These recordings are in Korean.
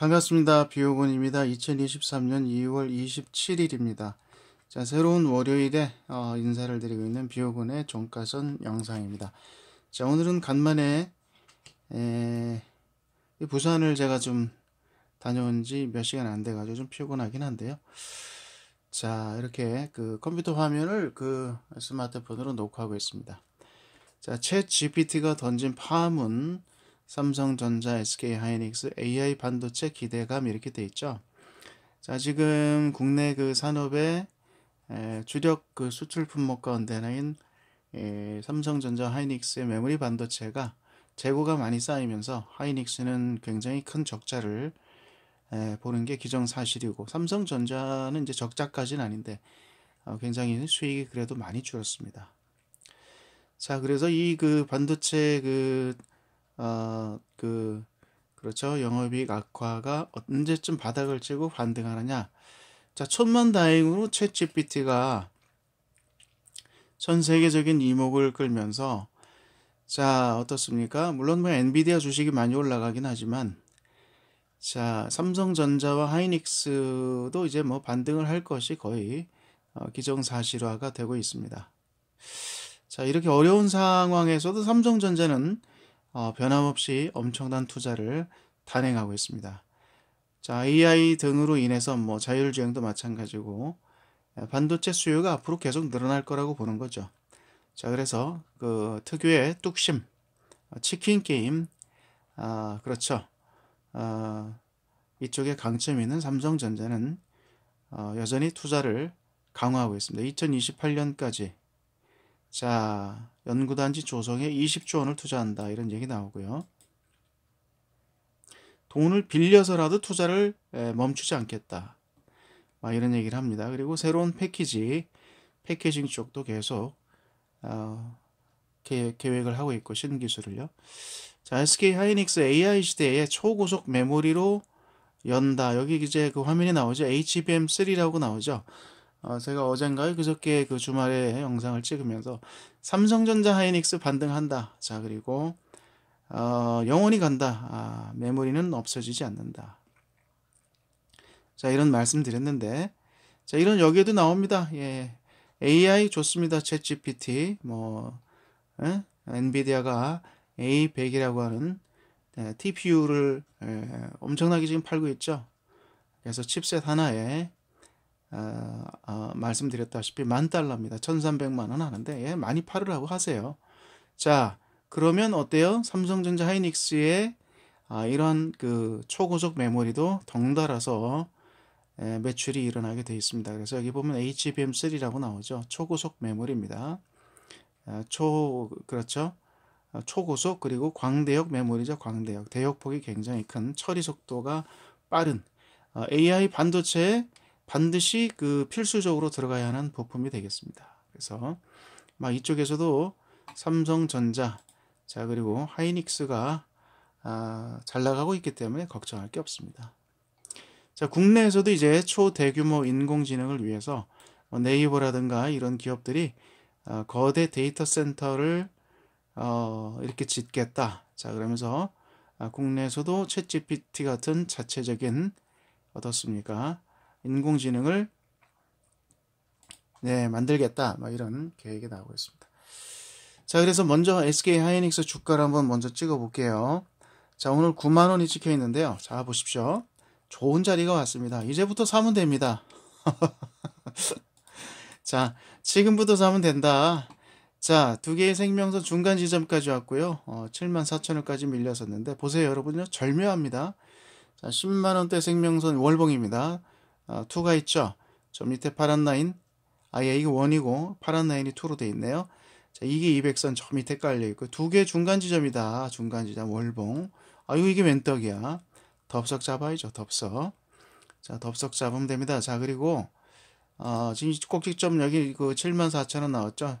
반갑습니다. 비오곤입니다. 2023년 2월 27일입니다. 자, 새로운 월요일에 어, 인사를 드리고 있는 비오곤의 종가선 영상입니다. 자, 오늘은 간만에 에, 부산을 제가 좀 다녀온 지 몇 시간 안 돼가지고 좀 피곤하긴 한데요. 자, 이렇게 그 컴퓨터 화면을 그 스마트폰으로 녹화하고 있습니다. 자, 채 GPT가 던진 파문 삼성전자, SK하이닉스, AI 반도체 기대감 이렇게 돼 있죠. 자, 지금 국내 그 산업의 주력 그 수출 품목 가운데 하나인 삼성전자, 하이닉스의 메모리 반도체가 재고가 많이 쌓이면서 하이닉스는 굉장히 큰 적자를 보는 게 기정사실이고 삼성전자는 이제 적자까지는 아닌데 어, 굉장히 수익이 그래도 많이 줄었습니다. 자, 그래서 이 그 반도체 그 어, 그 그렇죠. 영업이익 악화가 언제쯤 바닥을 치고 반등하느냐. 자, 천만다행으로 챗GPT가 전 세계적인 이목을 끌면서 자, 어떻습니까? 물론 뭐 엔비디아 주식이 많이 올라가긴 하지만 자, 삼성전자와 하이닉스도 이제 뭐 반등을 할 것이 거의 어, 기정사실화가 되고 있습니다. 자, 이렇게 어려운 상황에서도 삼성전자는 어, 변함없이 엄청난 투자를 단행하고 있습니다. 자, AI 등으로 인해서 뭐 자율주행도 마찬가지고 예, 반도체 수요가 앞으로 계속 늘어날 거라고 보는 거죠. 자, 그래서 그 특유의 뚝심, 어, 치킨 게임, 아, 그렇죠. 아, 이쪽에 강점 있는 삼성전자는 어, 여전히 투자를 강화하고 있습니다. 2028년까지. 자, 연구단지 조성에 20조 원을 투자한다 이런 얘기 나오고요. 돈을 빌려서라도 투자를 멈추지 않겠다. 막 이런 얘기를 합니다. 그리고 새로운 패키지, 패케징 쪽도 계속 어, 계, 계획을 하고 있고 신기술을요. 자, SK 하이닉스 AI 시대에 초고속 메모리로 연다. 여기 이제 그 화면에 나오죠. HBM3라고 나오죠. 어, 제가 어젠가 그저께 그 주말에 영상을 찍으면서 삼성전자 하이닉스 반등한다. 자, 그리고 어, 영원히 간다. 아, 메모리는 없어지지 않는다. 자, 이런 말씀 드렸는데 자, 이런 여기에도 나옵니다. 예. AI 좋습니다. 챗GPT 뭐 에? 예? 엔비디아가 A100이라고 하는 예, TPU를 예, 엄청나게 지금 팔고 있죠. 그래서 칩셋 하나에 아, 아, 말씀드렸다시피 만 달러입니다. 1,300만 원 하는데 예, 많이 팔으라고 하세요. 자, 그러면 어때요? 삼성전자 하이닉스의 아, 이런 그 초고속 메모리도 덩달아서 예, 매출이 일어나게 되어 있습니다. 그래서 여기 보면 HBM3라고 나오죠. 초고속 메모리입니다. 아, 초 그렇죠? 아, 초고속 그리고 광대역 메모리죠. 광대역 대역폭이 굉장히 큰 처리 속도가 빠른 아, AI 반도체 반드시 그 필수적으로 들어가야 하는 부품이 되겠습니다. 그래서 막 이쪽에서도 삼성전자 자 그리고 하이닉스가 아, 잘 나가고 있기 때문에 걱정할 게 없습니다. 자 국내에서도 이제 초대규모 인공지능을 위해서 뭐 네이버라든가 이런 기업들이 아, 거대 데이터 센터를 어, 이렇게 짓겠다. 자 그러면서 아, 국내에서도 챗GPT 같은 자체적인 어떻습니까? 인공지능을 네, 만들겠다. 막 이런 계획이 나오고 있습니다. 자, 그래서 먼저 SK 하이닉스 주가를 한번 먼저 찍어 볼게요. 자, 오늘 9만 원이 찍혀 있는데요. 자, 보십시오. 좋은 자리가 왔습니다. 이제부터 사면 됩니다. 자, 지금부터 사면 된다. 자, 두 개의 생명선 중간 지점까지 왔고요. 어, 7만 4천 원까지 밀렸었는데 보세요, 여러분요. 절묘합니다. 자, 10만 원대 생명선 월봉입니다. 2가 아, 있죠. 저 밑에 파란 라인 아예 이게 원이고 파란 라인이 2로 돼 있네요. 자, 이게 200선 저 밑에 깔려 있고 두 개 중간 지점이다. 중간 지점 월봉. 아유 이게 웬떡이야. 덥석 잡아야죠. 덥석. 자 덥석 잡으면 됩니다. 자 그리고 어, 지금 꼭지점 여기 그 74,000원 나왔죠.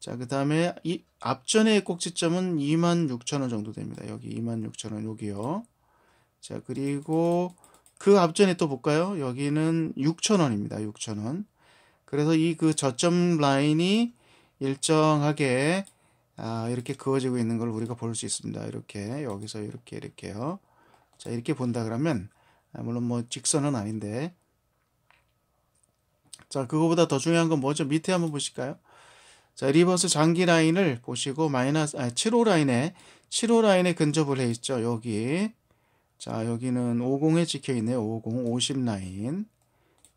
자그 다음에 이앞전에 꼭지점은 26,000원 정도 됩니다. 여기 26,000원 여기요. 자 그리고 그 앞전에 또 볼까요? 여기는 6,000원입니다. 6,000원. 그래서 이 그 저점 라인이 일정하게 아, 이렇게 그어지고 있는 걸 우리가 볼 수 있습니다. 이렇게 여기서 이렇게 이렇게요. 자, 이렇게 본다 그러면 아, 물론 뭐 직선은 아닌데 자, 그거보다 더 중요한 건 뭐죠? 밑에 한번 보실까요? 자, 리버스 장기 라인을 보시고 마이너스 아, 7호 라인에 7호 라인에 근접을 해 있죠. 여기 자, 여기는 50에 찍혀 있네요. 50, 50 라인.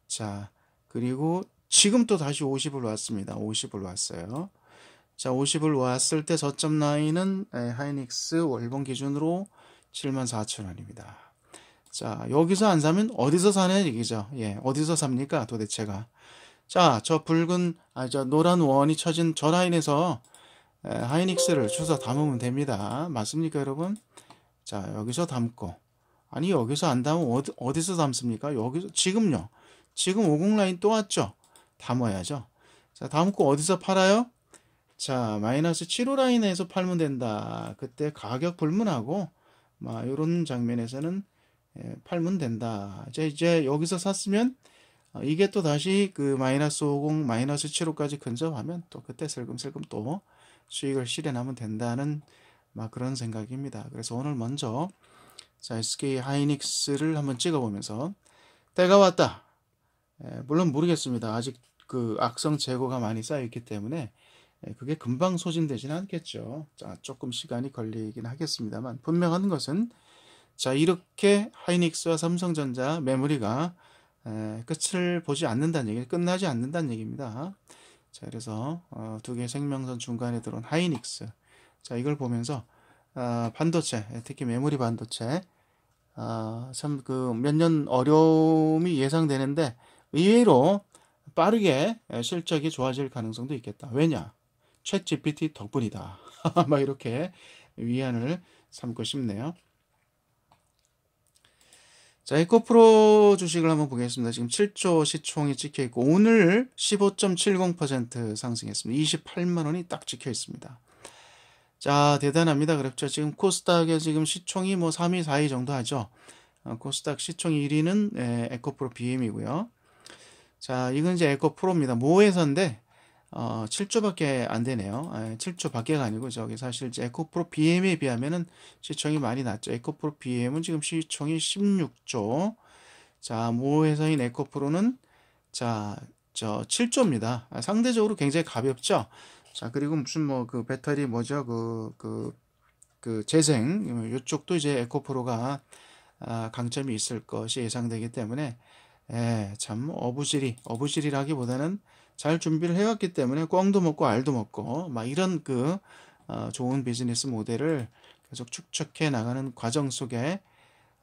자, 그리고 지금 또 다시 50을 왔습니다. 50을 왔어요. 자, 50을 왔을 때 저점 라인은 예, 하이닉스 월봉 기준으로 74,000원입니다. 자, 여기서 안 사면 어디서 사는 얘기죠. 예, 어디서 삽니까? 도대체가. 자, 저 붉은, 아, 저 노란 원이 쳐진 저 라인에서 예, 하이닉스를 주서 담으면 됩니다. 맞습니까, 여러분? 자, 여기서 담고. 아니 여기서 안 담으면 어디, 어디서 담습니까? 여기서 지금요. 지금 5공라인또 왔죠. 담아야죠. 자 담고 어디서 팔아요? 자 마이너스 7호 라인에서 팔면 된다. 그때 가격 불문하고 막 이런 장면에서는 예, 팔면 된다. 이제 이제 여기서 샀으면 어, 이게 또 다시 그 마이너스 50, 마이너스 7호까지 근접하면 또 그때 슬금슬금 또 수익을 실현하면 된다는 막 그런 생각입니다. 그래서 오늘 먼저 자, SK 하이닉스를 한번 찍어보면서 때가 왔다. 에, 예, 물론 모르겠습니다. 아직 그 악성 재고가 많이 쌓여 있기 때문에 에, 예, 그게 금방 소진되지는 않겠죠. 자, 조금 시간이 걸리긴 하겠습니다만 분명한 것은 자 이렇게 하이닉스와 삼성전자 메모리가 에, 예, 끝을 보지 않는다는 얘기, 끝나지 않는다는 얘기입니다. 자, 그래서 어, 두 개의 생명선 중간에 들어온 하이닉스. 자, 이걸 보면서 어, 반도체, 특히 메모리 반도체 아, 참그 몇 년 어려움이 예상되는데 의외로 빠르게 예, 실적이 좋아질 가능성도 있겠다. 왜냐? 챗 GPT 덕분이다. 막 이렇게 위안을 삼고 싶네요. 자, 에코프로 주식을 한번 보겠습니다. 지금 7조 시총이 찍혀 있고 오늘 15.70% 상승했습니다. 28만 원이 딱 찍혀 있습니다. 자, 대단합니다. 그렇죠. 지금 코스닥의 지금 시총이 뭐 3위, 4위 정도 하죠. 어, 코스닥 시총 1위는 예, 에, 코프로 BM이고요. 자, 이건 이제 에코프로입니다. 모회사인데 어, 7조밖에 안 되네요. 7조밖에가 아, 아니고 저기 사실 이제 에코프로 BM에 비하면은 시총이 많이 낮죠. 에코프로 BM은 지금 시총이 16조. 자, 모회사인 에코프로는 자, 저 7조입니다. 아, 상대적으로 굉장히 가볍죠. 자, 그리고 무슨 뭐 그 배터리 뭐죠? 그, 그, 그 재생, 이쪽도 뭐 이제 에코프로가 아, 강점이 있을 것이 예상되기 때문에 예, 참어부질이어부질이라기보다는잘 뭐 준비를 해왔기 때문에 꿩도 먹고 알도 먹고 막 이런 그 어, 좋은 비즈니스 모델을 계속 축적해 나가는 과정 속에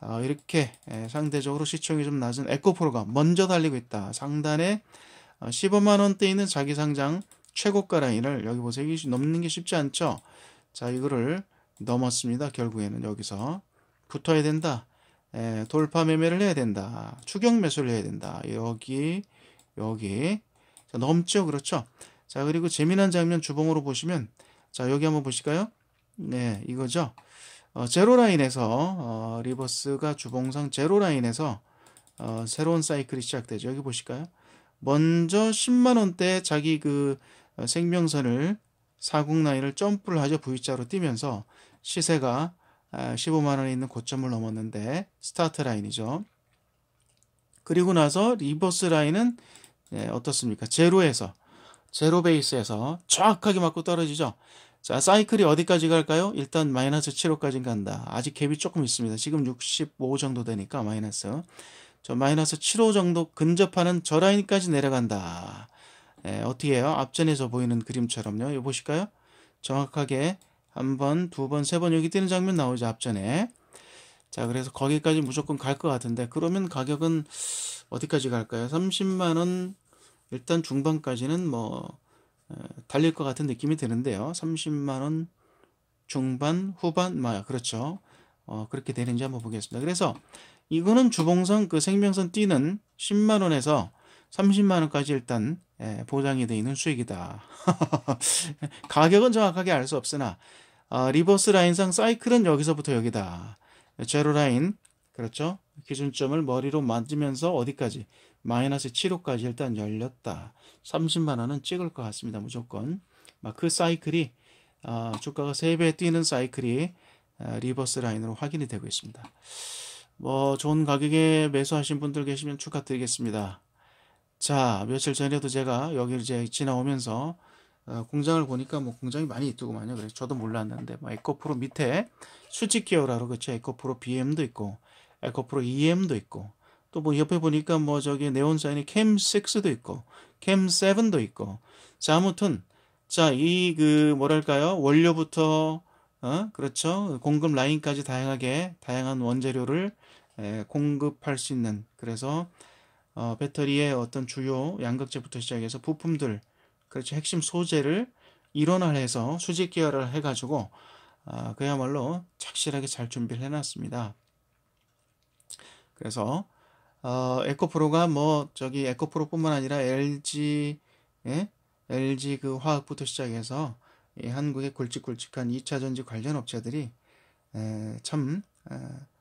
어, 이렇게 예, 상대적으로 시청이좀 낮은 에코프로가 먼저 달리고 있다. 상단에 어, 15만 원대 있는 자기 상장 최고가 라인을 여기 보세요. 이게 넘는 게 쉽지 않죠? 자, 이거를 넘었습니다. 결국에는 여기서 붙어야 된다. 에, 돌파 매매를 해야 된다. 추격 매수를 해야 된다. 여기, 여기. 자, 넘죠? 그렇죠? 자, 그리고 재미난 장면 주봉으로 보시면 자, 여기 한번 보실까요? 네, 이거죠. 어, 제로 라인에서 어, 리버스가 주봉상 제로 라인에서 어, 새로운 사이클이 시작되죠. 여기 보실까요? 먼저 10만 원대 자기 그 생명선을 사국라인을 점프를 하죠. V자로 뛰면서 시세가 15만원에 아, 있는 고점을 넘었는데 스타트 라인이죠. 그리고 나서 리버스 라인은 예, 어떻습니까? 제로에서 제로 베이스에서 정확하게 맞고 떨어지죠. 자, 사이클이 어디까지 갈까요? 일단 마이너스 7호까지 간다. 아직 갭이 조금 있습니다. 지금 65 정도 되니까 마이너스. 저 마이너스 7호 정도 근접하는 저 라인까지 내려간다. 예, 어떻게 해요? 앞전에서 보이는 그림처럼요. 요 보실까요? 정확하게 한 번, 두 번, 세 번 여기 뜨는 장면 나오죠. 앞전에. 자, 그래서 거기까지 무조건 갈 것 같은데 그러면 가격은 어디까지 갈까요? 30만 원 일단 중반까지는 뭐 어, 달릴 것 같은 느낌이 드는데요. 30만 원 중반, 후반, 마야 그렇죠. 어, 그렇게 되는지 한번 보겠습니다. 그래서 이거는 주봉선 그 생명선 뛰는 10만 원에서 30만 원까지 일단 예, 보장이 되어 있는 수익이다. 가격은 정확하게 알 수 없으나 어, 리버스 라인상 사이클은 여기서부터 여기다. 제로 라인 그렇죠? 기준점을 머리로 만지면서 어디까지? 마이너스 7호까지 일단 열렸다. 30만 원은 찍을 것 같습니다. 무조건. 그 사이클이 어, 주가가 3배 뛰는 사이클이 어, 리버스 라인으로 확인이 되고 있습니다. 뭐 좋은 가격에 매수하신 분들 계시면 축하드리겠습니다. 자, 며칠 전에도 제가 여기를 이제 지나오면서 어, 공장을 보니까 뭐 공장이 많이 있더구만요. 그래서 저도 몰랐는데 뭐 에코프로 밑에 수직 계열화로 그죠 에코프로 BM도 있고 에코프로 EM도 있고 또 뭐 옆에 보니까 뭐 저기 네온 사인이 캠6도 있고 캠7도 있고 자 아무튼 자 이 그 뭐랄까요 원료부터 어 그렇죠 공급 라인까지 다양하게 다양한 원재료를 에, 공급할 수 있는 그래서 어, 배터리의 어떤 주요 양극재부터 시작해서 부품들, 그렇죠. 핵심 소재를 일원화를 해서 수직 계열을 해가지고 어, 그야말로 착실하게 잘 준비를 해놨습니다. 그래서 어, 에코프로가 뭐 저기 에코프로뿐만 아니라 LG 예? LG 그 화학부터 시작해서 이 한국의 굵직굵직한 2차 전지 관련 업체들이 에, 참 에,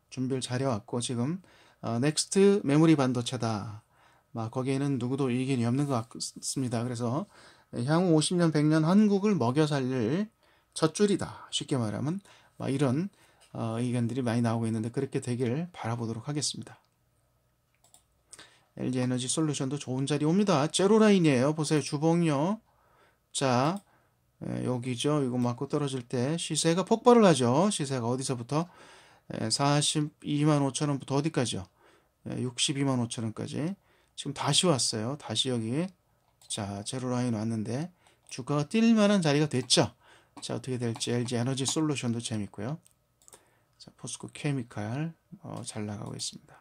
준비를 잘해왔고 지금 넥스트 어, 메모리 반도체다. 막 거기에는 누구도 이견이 없는 것 같습니다. 그래서 향후 50년, 100년 한국을 먹여 살릴 첫줄이다 쉽게 말하면 막 이런 어, 의견들이 많이 나오고 있는데 그렇게 되기를 바라보도록 하겠습니다. LG 에너지 솔루션도 좋은 자리 옵니다. 제로라인이에요. 보세요. 주봉요. 자, 예, 여기죠. 이거 맞고 떨어질 때 시세가 폭발을 하죠. 시세가 어디서부터? 42만 예, 5천 원부터 어디까지요? 62만 예, 5천 원까지 지금 다시 왔어요. 다시 여기 자 제로 라인 왔는데 주가가 뛸 만한 자리가 됐죠. 자 어떻게 될지 LG 에너지 솔루션도 재밌고요. 자 포스코 케미칼 어, 잘 나가고 있습니다.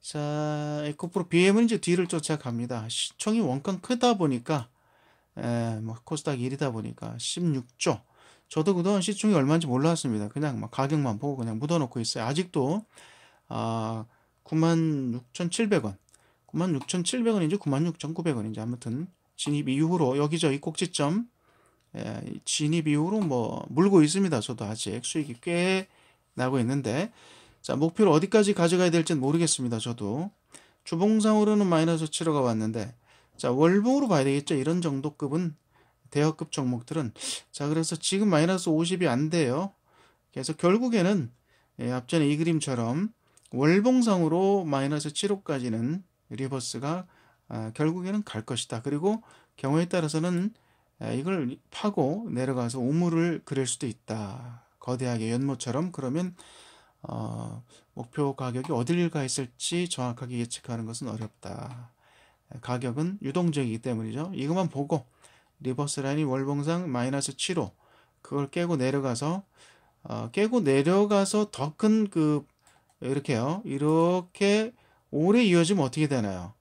자 에코프로 BM은 이제 뒤를 쫓아갑니다. 시총이 원가 는 크다 보니까 에, 예, 뭐 코스닥 1이다 보니까 16조 저도 그동안 시총이 얼마인지 몰랐습니다. 그냥 막 가격만 보고 그냥 묻어놓고 있어요. 아직도 아, 96,700원. 96,700원인지 96,900원인지 아무튼 진입 이후로 여기저기 꼭지점 예, 진입 이후로 뭐 물고 있습니다. 저도 아직 수익이 꽤 나고 있는데 자 목표를 어디까지 가져가야 될지는 모르겠습니다. 저도 주봉상으로는 마이너스 7호가 왔는데 자 월봉으로 봐야 되겠죠. 이런 정도급은 대여급 종목들은 자 그래서 지금 마이너스 50이 안 돼요. 그래서 결국에는 예, 앞전에 이 그림처럼 월봉상으로 마이너스 7호까지는 리버스가 아, 결국에는 갈 것이다. 그리고 경우에 따라서는 아, 이걸 파고 내려가서 우물을 그릴 수도 있다. 거대하게 연못처럼 그러면 어, 목표 가격이 어딜 가 있을지 정확하게 예측하는 것은 어렵다. 가격은 유동적이기 때문이죠. 이것만 보고 리버스 라인이 월봉상 마이너스 7호 그걸 깨고 내려가서 어, 깨고 내려가서 더큰그 이렇게요. 이렇게 오래 이어지면 어떻게 되나요?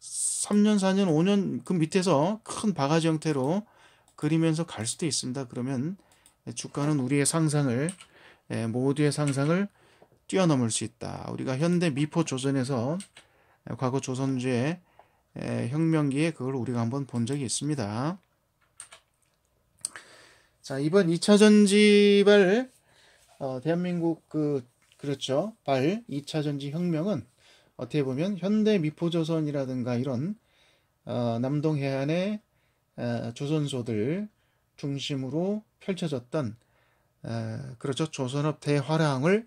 3년, 4년, 5년 그 밑에서 큰 바가지 형태로 그리면서 갈 수도 있습니다. 그러면 주가는 우리의 상상을 예, 모두의 상상을 뛰어넘을 수 있다. 우리가 현대 미포 조선에서 예, 과거 조선주의 예, 혁명기에 그걸 우리가 한번 본 적이 있습니다. 자 이번 2차 전지발 어, 대한민국 그 그렇죠. 발 2차 전지 혁명은 어떻게 보면 현대 미포조선이라든가 이런 어, 남동 해안의 어, 조선소들 중심으로 펼쳐졌던 어, 그렇죠. 조선업 대화랑을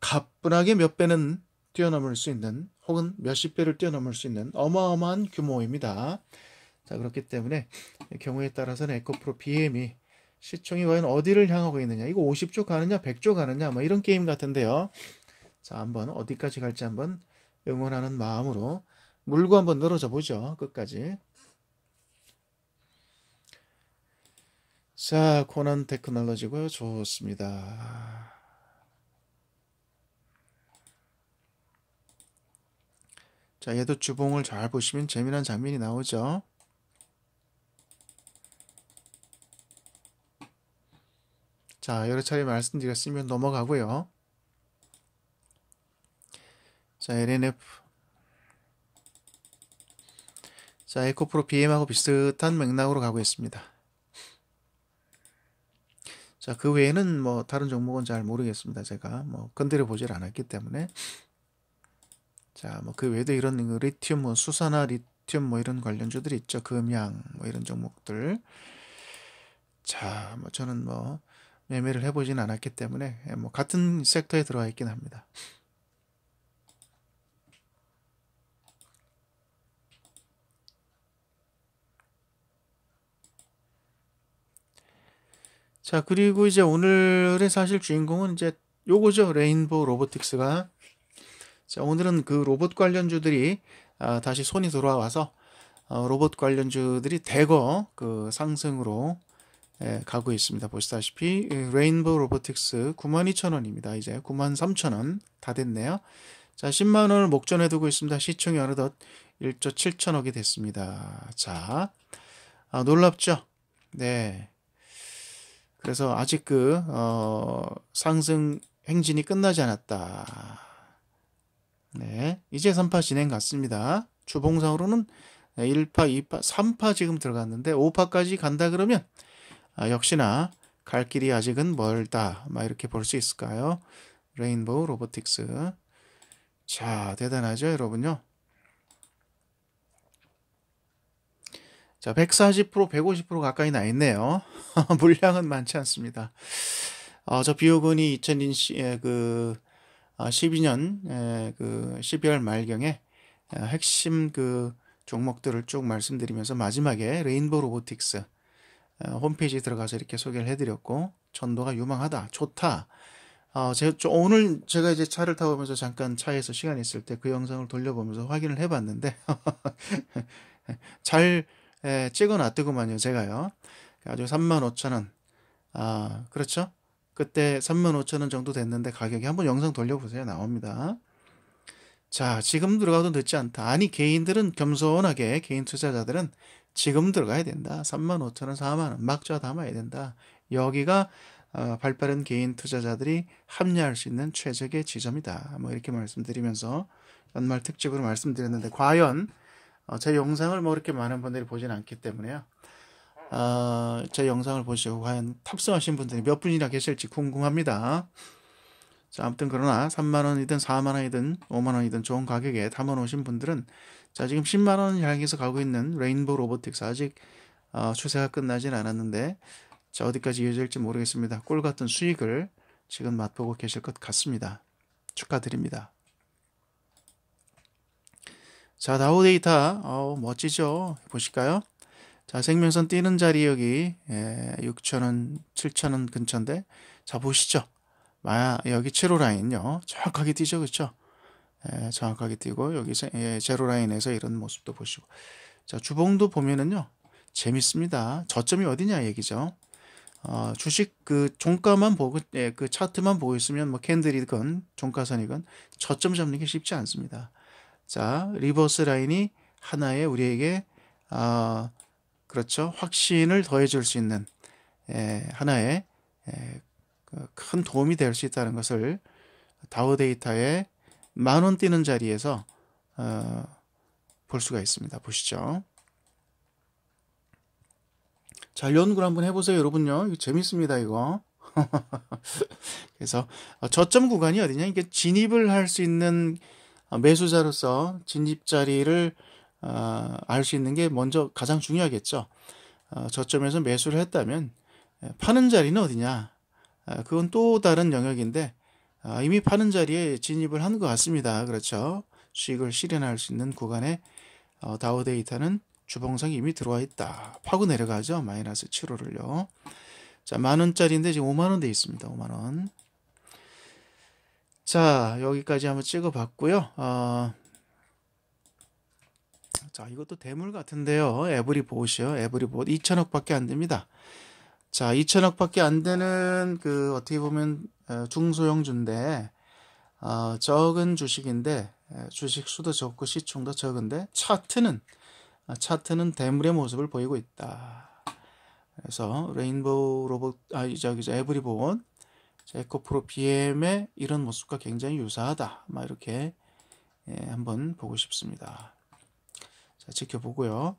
가뿐하게 몇 배는 뛰어넘을 수 있는 혹은 몇십 배를 뛰어넘을 수 있는 어마어마한 규모입니다. 자 그렇기 때문에 경우에 따라서는 에코프로 BM이 시총이 과연 어디를 향하고 있느냐. 이거 50조 가느냐, 100조 가느냐, 뭐 이런 게임 같은데요. 자, 한번 어디까지 갈지 한번 응원하는 마음으로 물고 한번 늘어져 보죠. 끝까지. 자, 코난 테크놀로지고요. 좋습니다. 자, 얘도 주봉을 잘 보시면 재미난 장면이 나오죠. 자, 여러 차례 말씀드렸으면 넘어가고요. 자, LNF 자, 에코프로 BM하고 비슷한 맥락으로 가고 있습니다. 자, 그 외에는 뭐 다른 종목은 잘 모르겠습니다. 제가 뭐 건드려 보질 않았기 때문에 자, 뭐 그 외에도 이런 그 리튬 뭐 수산화 리튬 뭐 이런 관련주들이 있죠. 금양 뭐 이런 종목들. 자, 뭐 저는 뭐 매매를 해보지는 않았기 때문에 예, 뭐 같은 섹터에 들어와 있긴 합니다. 자 그리고 이제 오늘의 사실 주인공은 이제 요거죠 레인보우 로보틱스가 자 오늘은 그 로봇 관련주들이 아, 다시 손이 돌아와서 어, 로봇 관련주들이 대거 그 상승으로 예, 가고 있습니다. 보시다시피 예, 레인보우 로보틱스 92,000원입니다. 이제 93,000원 다 됐네요. 자, 10만 원을 목전에 두고 있습니다. 시총이 어느덧 1조 7천억이 됐습니다. 자, 아, 놀랍죠? 네. 그래서 아직 그 어, 상승 행진이 끝나지 않았다. 네, 이제 3파 진행 같습니다. 주봉상으로는 1파, 2파, 3파 지금 들어갔는데 5파까지 간다 그러면 아, 역시나 갈 길이 아직은 멀다. 막 이렇게 볼 수 있을까요? 레인보우 로보틱스. 자, 대단하죠, 여러분요? 자, 140%, 150% 가까이 나 있네요. 물량은 많지 않습니다. 어, 저 비오군이 2000년, 그, 12년, 아, 그, 12월 말경에 핵심 그 종목들을 쭉 말씀드리면서 마지막에 레인보우 로보틱스, 어, 홈페이지 들어가서 이렇게 소개를 해드렸고 전도가 유망하다 좋다. 어, 제, 저, 오늘 제가 이제 차를 타보면서 잠깐 차에서 시간 있을 때 그 영상을 돌려보면서 확인을 해봤는데 잘 에, 찍어놨더구만요 제가요. 아주 35,000원. 아 그렇죠? 그때 35,000원 정도 됐는데 가격이 한번 영상 돌려보세요 나옵니다. 자, 지금 들어가도 늦지 않다. 아니, 개인들은 겸손하게, 개인 투자자들은 지금 들어가야 된다. 3만 5천 원, 4만 원 막자 담아야 된다. 여기가 어, 발빠른 개인 투자자들이 합리할수 있는 최적의 지점이다. 뭐 이렇게 말씀드리면서 연말 특집으로 말씀드렸는데 과연 어, 제 영상을 뭐 그렇게 많은 분들이 보진 않기 때문에요. 어, 제 영상을 보시고 과연 탑승하신 분들이 몇 분이나 계실지 궁금합니다. 자, 아무튼 그러나 3만원이든 4만원이든 5만원이든 좋은 가격에 담아놓으신 분들은 자 지금 10만원 향해서 가고 있는 레인보우 로보틱스 아직 어, 추세가 끝나진 않았는데 자 어디까지 이어질지 모르겠습니다. 꿀 같은 수익을 지금 맛보고 계실 것 같습니다. 축하드립니다. 자 다우 데이터 어, 멋지죠 보실까요? 자 생명선 뛰는 자리 여기 예, 6천원7천원 근처인데 자 보시죠. 마, 여기 7호 라인요. 정확하게 뛰죠. 그렇 예, 정확하게 뛰고 여기 예, 제로 라인에서 이런 모습도 보시고 자 주봉도 보면은요 재밌습니다. 저점이 어디냐 얘기죠. 어, 주식 그 종가만 보고 예, 그 차트만 보고 있으면 뭐 캔들이건 종가선이건 저점 잡는 게 쉽지 않습니다. 자 리버스 라인이 하나의 우리에게 아 어, 그렇죠 확신을 더해줄 수 있는 예, 하나의 예, 어, 큰 도움이 될 수 있다는 것을 다우 데이터의 만원 뛰는 자리에서 어, 볼 수가 있습니다. 보시죠. 자, 연구를 한번 해보세요, 여러분요. 이거 재밌습니다, 이거. 그래서 어, 저점 구간이 어디냐? 이게 진입을 할 수 있는 어, 매수자로서 진입 자리를 어, 알수 있는 게 먼저 가장 중요하겠죠. 어, 저점에서 매수를 했다면 파는 자리는 어디냐? 아, 그건 또 다른 영역인데 아, 이미 파는 자리에 진입을 한 것 같습니다. 그렇죠. 수익을 실현할 수 있는 구간에 어, 다우 데이터는 주봉상이 이미 들어와 있다. 파고 내려가죠. 마이너스 7호를요. 자, 만원짜리인데 지금 5만원 돼 있습니다. 5만원. 자, 여기까지 한번 찍어봤고요. 어, 자, 이것도 대물 같은데요. 에브리보시요. 에브리보 2천억밖에 안 됩니다. 자, 2천억밖에 안 되는 그 어떻게 보면 어, 중소형주인데 어, 적은 주식인데 주식 수도 적고 시총도 적은데 차트는 아, 차트는 대물의 모습을 보이고 있다. 그래서 레인보우 로봇 아 저기 저 에브리본 에코프로 BM의 이런 모습과 굉장히 유사하다. 막 이렇게 예, 한번 보고 싶습니다. 자, 지켜보고요.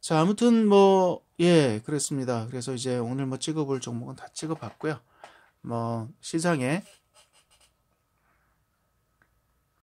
자, 아무튼 뭐, 예, 그렇습니다. 그래서 이제 오늘 뭐 찍어볼 종목은 다 찍어봤고요. 뭐, 시장에